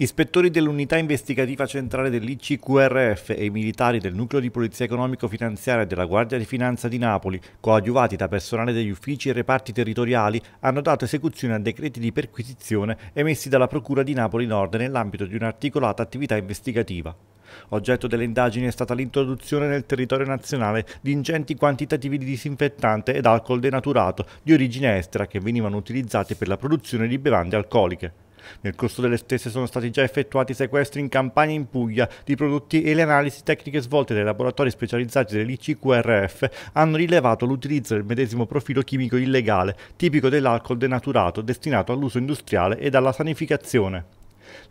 Ispettori dell'unità investigativa centrale dell'ICQRF e i militari del nucleo di polizia economico-finanziaria della Guardia di Finanza di Napoli, coadiuvati da personale degli uffici e reparti territoriali, hanno dato esecuzione a decreti di perquisizione emessi dalla Procura di Napoli Nord nell'ambito di un'articolata attività investigativa. Oggetto delle indagini è stata l'introduzione nel territorio nazionale di ingenti quantitativi di disinfettante ed alcol denaturato di origine estera che venivano utilizzati per la produzione di bevande alcoliche. Nel corso delle stesse sono stati già effettuati sequestri in Campania e in Puglia di prodotti e le analisi tecniche svolte dai laboratori specializzati dell'ICQRF hanno rilevato l'utilizzo del medesimo profilo chimico illegale, tipico dell'alcol denaturato destinato all'uso industriale ed alla sanificazione.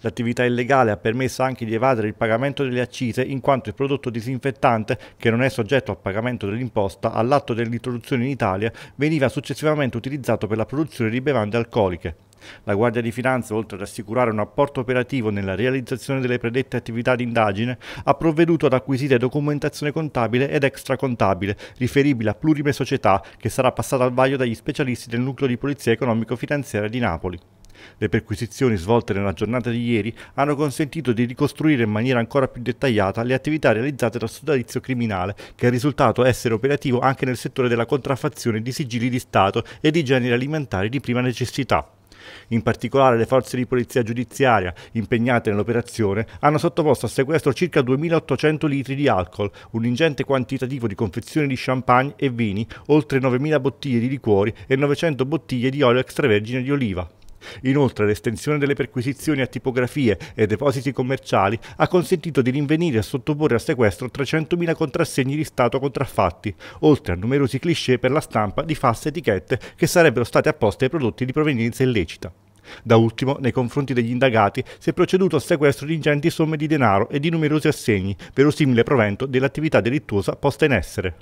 L'attività illegale ha permesso anche di evadere il pagamento delle accise in quanto il prodotto disinfettante, che non è soggetto al pagamento dell'imposta, all'atto dell'introduzione in Italia veniva successivamente utilizzato per la produzione di bevande alcoliche. La Guardia di Finanza, oltre ad assicurare un apporto operativo nella realizzazione delle predette attività di indagine, ha provveduto ad acquisire documentazione contabile ed extracontabile riferibile a plurime società che sarà passata al vaglio dagli specialisti del nucleo di polizia economico-finanziaria di Napoli. Le perquisizioni svolte nella giornata di ieri hanno consentito di ricostruire in maniera ancora più dettagliata le attività realizzate dal sodalizio criminale, che è risultato essere operativo anche nel settore della contraffazione di sigilli di Stato e di generi alimentari di prima necessità. In particolare le forze di polizia giudiziaria impegnate nell'operazione hanno sottoposto a sequestro circa 2.800 litri di alcol, un ingente quantitativo di confezioni di champagne e vini, oltre 9.000 bottiglie di liquori e 900 bottiglie di olio extravergine di oliva. Inoltre l'estensione delle perquisizioni a tipografie e depositi commerciali ha consentito di rinvenire e sottoporre a sequestro 300.000 contrassegni di Stato contraffatti, oltre a numerosi cliché per la stampa di false etichette che sarebbero state apposte ai prodotti di provenienza illecita. Da ultimo, nei confronti degli indagati, si è proceduto al sequestro di ingenti somme di denaro e di numerosi assegni, verosimile provento dell'attività delittuosa posta in essere.